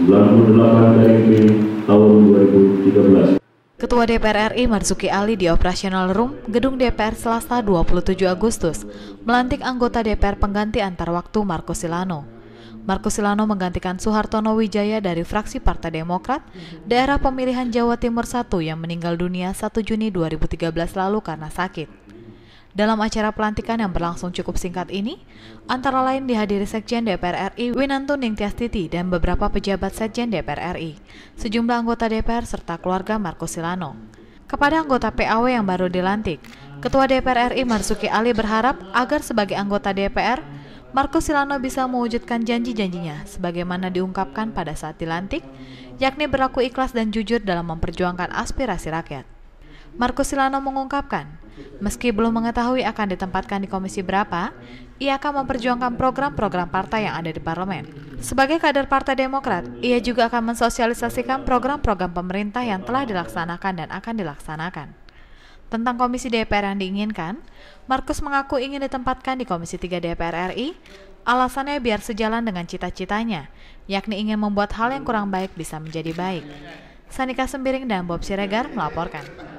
98 dari B tahun 2013. Ketua DPR RI Marzuki Ali di Operational Room, Gedung DPR Selasa 27 Agustus, melantik anggota DPR pengganti antar waktu Marco Silano. Marco Silano menggantikan Suhartono Wijaya dari fraksi Partai Demokrat, daerah pemilihan Jawa Timur 1 yang meninggal dunia 1 Juni 2013 lalu karena sakit. Dalam acara pelantikan yang berlangsung cukup singkat ini, antara lain dihadiri Sekjen DPR RI Winanto Ningtyastiti dan beberapa pejabat Sekjen DPR RI, sejumlah anggota DPR serta keluarga Marco Silano. Kepada anggota PAW yang baru dilantik, Ketua DPR RI Marzuki Ali berharap agar sebagai anggota DPR, Marco Silano bisa mewujudkan janji-janjinya sebagaimana diungkapkan pada saat dilantik, yakni berlaku ikhlas dan jujur dalam memperjuangkan aspirasi rakyat. Marcus Silano mengungkapkan, meski belum mengetahui akan ditempatkan di komisi berapa, ia akan memperjuangkan program-program partai yang ada di parlemen. Sebagai kader Partai Demokrat, ia juga akan mensosialisasikan program-program pemerintah yang telah dilaksanakan dan akan dilaksanakan. Tentang komisi DPR yang diinginkan, Markus mengaku ingin ditempatkan di Komisi 3 DPR RI, alasannya biar sejalan dengan cita-citanya, yakni ingin membuat hal yang kurang baik bisa menjadi baik. Sanika Sembiring dan Bob Siregar melaporkan.